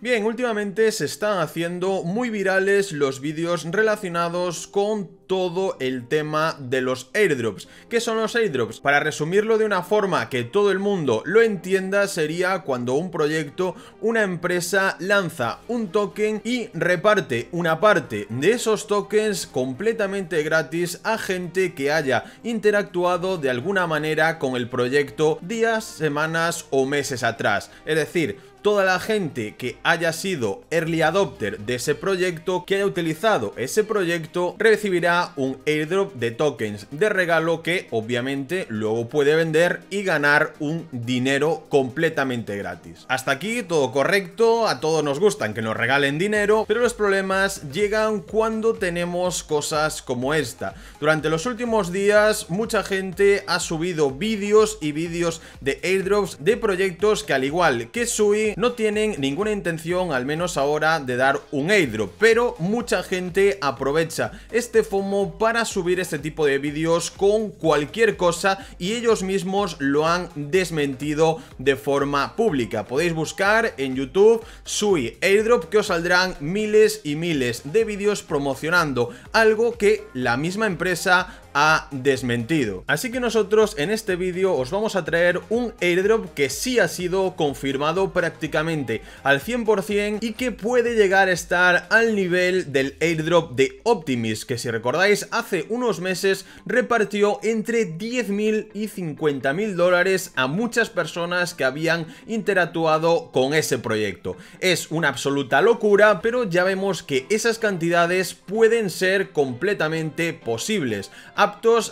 Bien, últimamente se están haciendo muy virales los vídeos relacionados con todo el tema de los airdrops. ¿Qué son los airdrops? Para resumirlo de una forma que todo el mundo lo entienda, sería cuando un proyecto, una empresa lanza un token y reparte una parte de esos tokens completamente gratis a gente que haya interactuado de alguna manera con el proyecto días, semanas o meses atrás. Es decir, toda la gente que haya sido early adopter de ese proyecto, que haya utilizado ese proyecto, recibirá un airdrop de tokens de regalo que obviamente luego puede vender y ganar un dinero completamente gratis. Hasta aquí todo correcto, a todos nos gustan que nos regalen dinero, pero los problemas llegan cuando tenemos cosas como esta. Durante los últimos días mucha gente ha subido vídeos y vídeos de airdrops de proyectos que al igual que Sui no tienen ninguna intención, al menos ahora, de dar un airdrop, pero mucha gente aprovecha este fondo para subir este tipo de vídeos con cualquier cosa y ellos mismos lo han desmentido de forma pública. Podéis buscar en YouTube Sui Airdrop que os saldrán miles y miles de vídeos promocionando algo que la misma empresa desmentido. Así que nosotros en este vídeo os vamos a traer un airdrop que sí ha sido confirmado prácticamente al 100% y que puede llegar a estar al nivel del airdrop de optimist que si recordáis hace unos meses repartió entre 10.000 y 50.000 dólares a muchas personas que habían interactuado con ese proyecto. Es una absoluta locura, pero ya vemos que esas cantidades pueden ser completamente posibles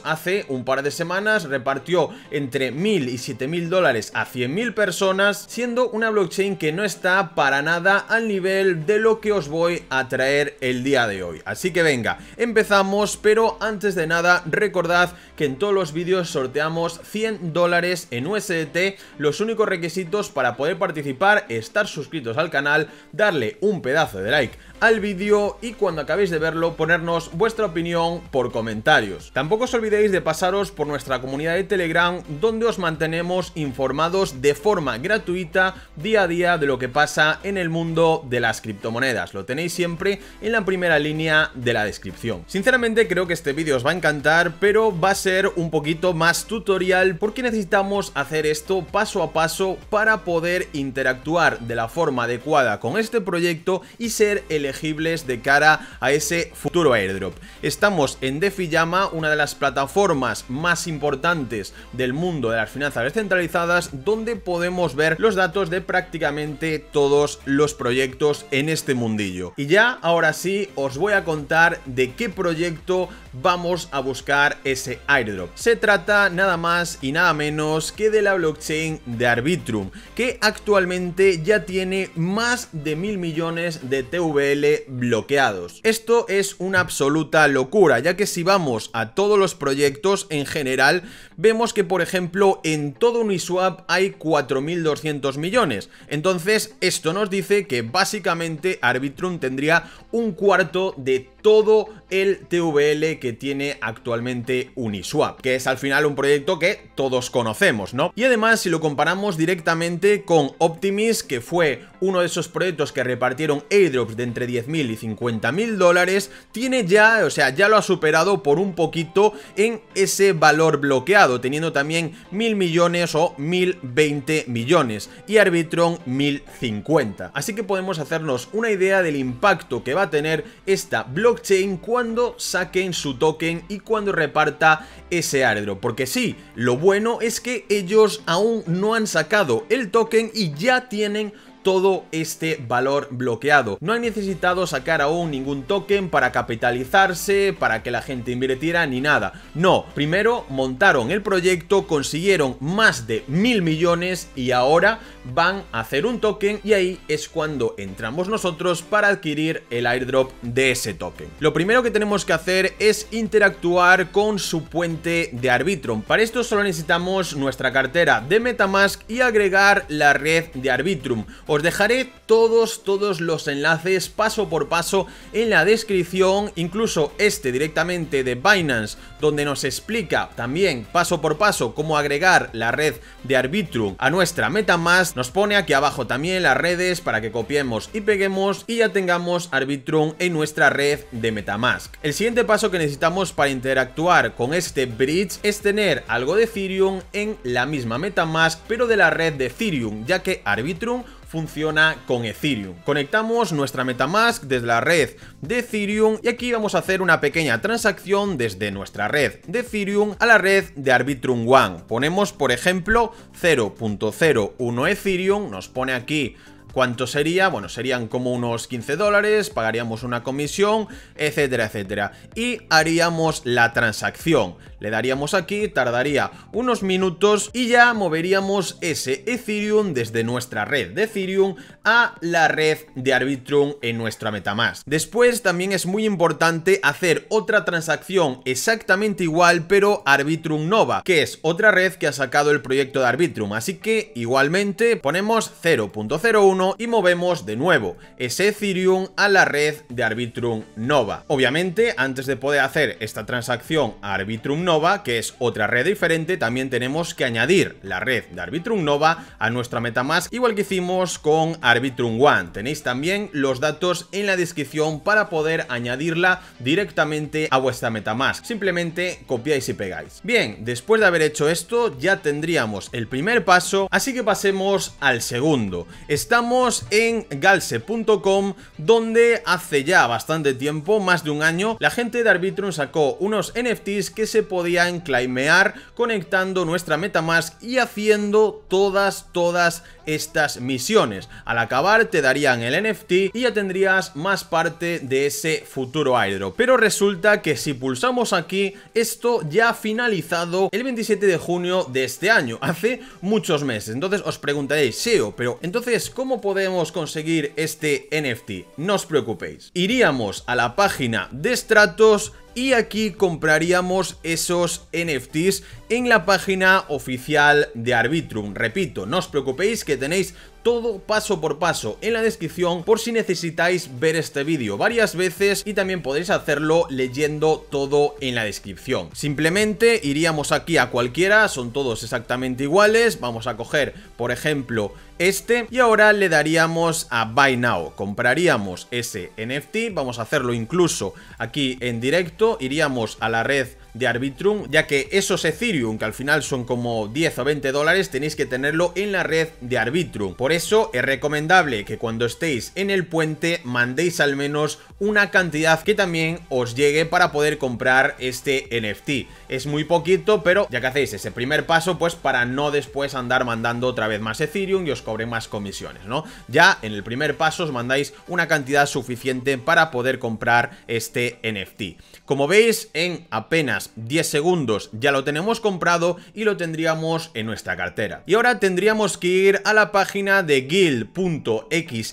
hace un par de semanas repartió entre 1.000 y 7.000 dólares a 100.000 personas, siendo una blockchain que no está para nada al nivel de lo que os voy a traer el día de hoy. Así que venga, empezamos, pero antes de nada recordad que en todos los vídeos sorteamos 100 dólares en USDT. Los únicos requisitos para poder participar, estar suscritos al canal, darle un pedazo de like al vídeo y cuando acabéis de verlo ponernos vuestra opinión por comentarios. Tampoco os olvidéis de pasaros por nuestra comunidad de Telegram donde os mantenemos informados de forma gratuita día a día de lo que pasa en el mundo de las criptomonedas. Lo tenéis siempre en la primera línea de la descripción. Sinceramente creo que este vídeo os va a encantar pero va a ser un poquito más tutorial porque necesitamos hacer esto paso a paso para poder interactuar de la forma adecuada con este proyecto y ser elegibles de cara a ese futuro airdrop. Estamos en DefiYama, una de las plataformas más importantes del mundo de las finanzas descentralizadas donde podemos ver los datos de prácticamente todos los proyectos en este mundillo. Y ya, ahora sí, os voy a contar de qué proyecto vamos a buscar ese airdrop. Se trata nada más y nada menos que de la blockchain de Arbitrum, que actualmente ya tiene más de mil millones de TVL bloqueados. Esto es una absoluta locura, ya que si vamos a todos los proyectos en general, vemos que por ejemplo en todo Uniswap hay 4.200 millones. Entonces esto nos dice que básicamente Arbitrum tendría un cuarto de todo el TVL que tiene actualmente Uniswap, que es al final un proyecto que todos conocemos, ¿no? Y además, si lo comparamos directamente con Optimis, que fue uno de esos proyectos que repartieron airdrops de entre 10.000 y 50.000 dólares, tiene ya, o sea, ya lo ha superado por un poquito en ese valor bloqueado, teniendo también 1.000 millones o 1.020 millones y Arbitron 1.050. Así que podemos hacernos una idea del impacto que va tener esta blockchain cuando saquen su token y cuando reparta ese airdrop. Porque sí, lo bueno es que ellos aún no han sacado el token y ya tienen todo este valor bloqueado. No han necesitado sacar aún ningún token para capitalizarse, para que la gente invirtiera ni nada. No, primero montaron el proyecto, consiguieron más de mil millones y ahora van a hacer un token y ahí es cuando entramos nosotros para adquirir el airdrop de ese token. Lo primero que tenemos que hacer es interactuar con su puente de Arbitrum. Para esto solo necesitamos nuestra cartera de Metamask y agregar la red de Arbitrum. Os dejaré todos, todos los enlaces paso por paso en la descripción, incluso este directamente de Binance, donde nos explica también paso por paso cómo agregar la red de Arbitrum a nuestra MetaMask. Nos pone aquí abajo también las redes para que copiemos y peguemos y ya tengamos Arbitrum en nuestra red de MetaMask. El siguiente paso que necesitamos para interactuar con este bridge es tener algo de Ethereum en la misma MetaMask, pero de la red de Ethereum, ya que Arbitrum funciona con Ethereum. Conectamos nuestra Metamask desde la red de Ethereum y aquí vamos a hacer una pequeña transacción desde nuestra red de Ethereum a la red de Arbitrum One. Ponemos, por ejemplo, 0.01 Ethereum, nos pone aquí ¿Cuánto sería? Bueno, serían como unos 15 dólares, pagaríamos una comisión, etcétera, etcétera. Y haríamos la transacción. Le daríamos aquí, tardaría unos minutos y ya moveríamos ese Ethereum desde nuestra red de Ethereum a la red de Arbitrum en nuestra Metamask. Después también es muy importante hacer otra transacción exactamente igual pero Arbitrum Nova, que es otra red que ha sacado el proyecto de Arbitrum. Así que igualmente ponemos 0.01 y movemos de nuevo ese Ethereum a la red de Arbitrum Nova. Obviamente, antes de poder hacer esta transacción a Arbitrum Nova, que es otra red diferente, también tenemos que añadir la red de Arbitrum Nova a nuestra MetaMask, igual que hicimos con Arbitrum One. Tenéis también los datos en la descripción para poder añadirla directamente a vuestra MetaMask. Simplemente copiáis y pegáis. Bien, después de haber hecho esto, ya tendríamos el primer paso, así que pasemos al segundo. Estamos en galse.com donde hace ya bastante tiempo, más de un año, la gente de Arbitrum sacó unos NFTs que se podían claimear conectando nuestra Metamask y haciendo todas, todas estas misiones. Al acabar te darían el NFT y ya tendrías más parte de ese futuro airdrop. Pero resulta que si pulsamos aquí, esto ya ha finalizado el 27 de junio de este año, hace muchos meses. Entonces os preguntaréis, SEO, pero entonces ¿cómo podemos conseguir este NFT? No os preocupéis. Iríamos a la página de Estratos y aquí compraríamos esos NFTs en la página oficial de Arbitrum. Repito, no os preocupéis que tenéis todo paso por paso en la descripción por si necesitáis ver este vídeo varias veces y también podéis hacerlo leyendo todo en la descripción. Simplemente iríamos aquí a cualquiera, son todos exactamente iguales, vamos a coger por ejemplo este y ahora le daríamos a Buy Now, compraríamos ese NFT, vamos a hacerlo incluso aquí en directo, iríamos a la red de Arbitrum, ya que esos Ethereum, que al final son como 10 o 20 dólares, tenéis que tenerlo en la red de Arbitrum. Por eso es recomendable que cuando estéis en el puente mandéis al menos una cantidad que también os llegue para poder comprar este NFT. Es muy poquito, pero ya que hacéis ese primer paso, pues para no después andar mandando otra vez más Ethereum y os cobren más comisiones, ¿no? Ya en el primer paso os mandáis una cantidad suficiente para poder comprar este NFT. Como veis, en apenas 10 segundos ya lo tenemos comprado y lo tendríamos en nuestra cartera. Y ahora tendríamos que ir a la página de guild.xyz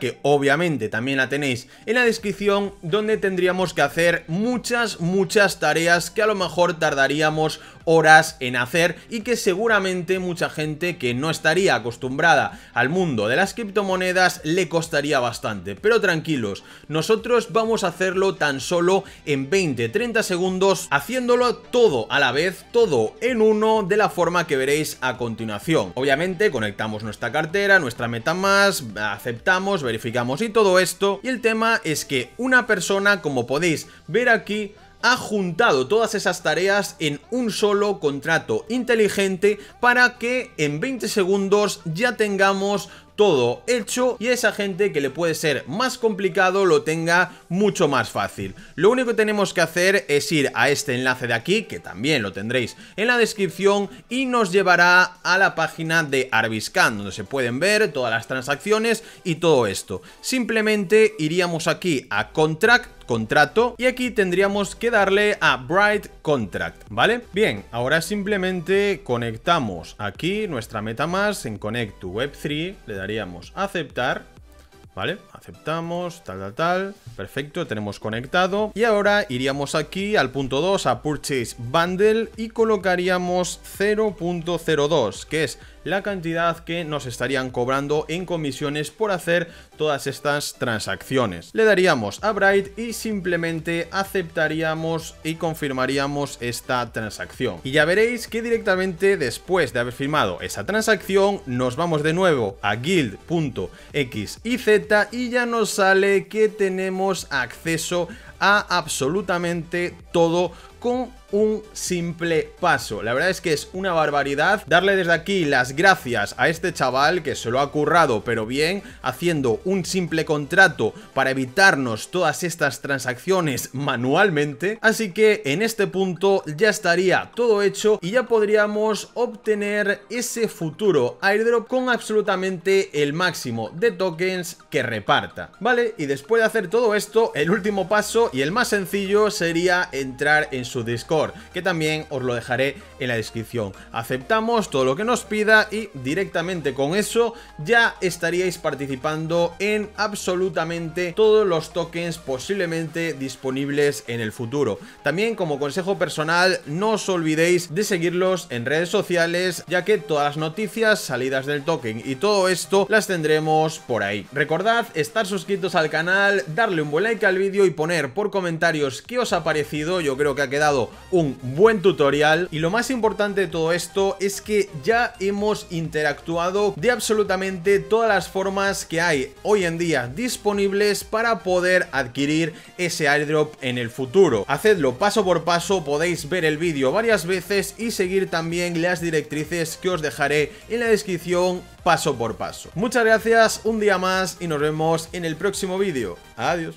que obviamente también la tenéis en la descripción donde tendríamos que hacer muchas muchas tareas que a lo mejor tardaríamos horas en hacer y que seguramente mucha gente que no estaría acostumbrada al mundo de las criptomonedas le costaría bastante. Pero tranquilos, nosotros vamos a hacerlo tan solo en 20-30 segundos, haciéndolo todo a la vez, todo en uno, de la forma que veréis a continuación. Obviamente conectamos nuestra cartera, nuestra meta más aceptamos, verificamos y todo esto. Y el tema es que una persona, como podéis ver aquí, ha juntado todas esas tareas en un solo contrato inteligente para que en 20 segundos ya tengamos todo hecho y esa gente que le puede ser más complicado lo tenga mucho más fácil. Lo único que tenemos que hacer es ir a este enlace de aquí, que también lo tendréis en la descripción y nos llevará a la página de Arbiscan, donde se pueden ver todas las transacciones y todo esto. Simplemente iríamos aquí a Contract contrato y aquí tendríamos que darle a Bright Contract, ¿vale? Bien, ahora simplemente conectamos aquí nuestra meta más en Connect to Web3, le daríamos aceptar ¿Vale? Aceptamos, tal, tal, tal. Perfecto, tenemos conectado. Y ahora iríamos aquí al punto 2, a Purchase Bundle, y colocaríamos 0.02, que es la cantidad que nos estarían cobrando en comisiones por hacer todas estas transacciones. Le daríamos a Bright y simplemente aceptaríamos y confirmaríamos esta transacción. Y ya veréis que directamente después de haber firmado esa transacción nos vamos de nuevo a guild.xyz y ya nos sale que tenemos acceso a absolutamente todo con un simple paso. La verdad es que es una barbaridad. Darle desde aquí las gracias a este chaval que se lo ha currado, pero bien, haciendo un simple contrato para evitarnos todas estas transacciones manualmente. Así que en este punto ya estaría todo hecho y ya podríamos obtener ese futuro airdrop con absolutamente el máximo de tokens que reparta. ¿Vale? Y después de hacer todo esto, el último paso y el más sencillo sería entrar en su Discord, que también os lo dejaré en la descripción. Aceptamos todo lo que nos pida y directamente con eso ya estaríais participando en absolutamente todos los tokens posiblemente disponibles en el futuro. También como consejo personal, no os olvidéis de seguirlos en redes sociales, ya que todas las noticias, salidas del token y todo esto las tendremos por ahí. Recordad estar suscritos al canal, darle un buen like al vídeo y poner por comentarios que os ha parecido, yo creo que ha quedado un buen tutorial y lo más importante de todo esto es que ya hemos interactuado de absolutamente todas las formas que hay hoy en día disponibles para poder adquirir ese airdrop en el futuro. Hacedlo paso por paso, podéis ver el vídeo varias veces y seguir también las directrices que os dejaré en la descripción paso por paso. Muchas gracias, un día más y nos vemos en el próximo vídeo. Adiós.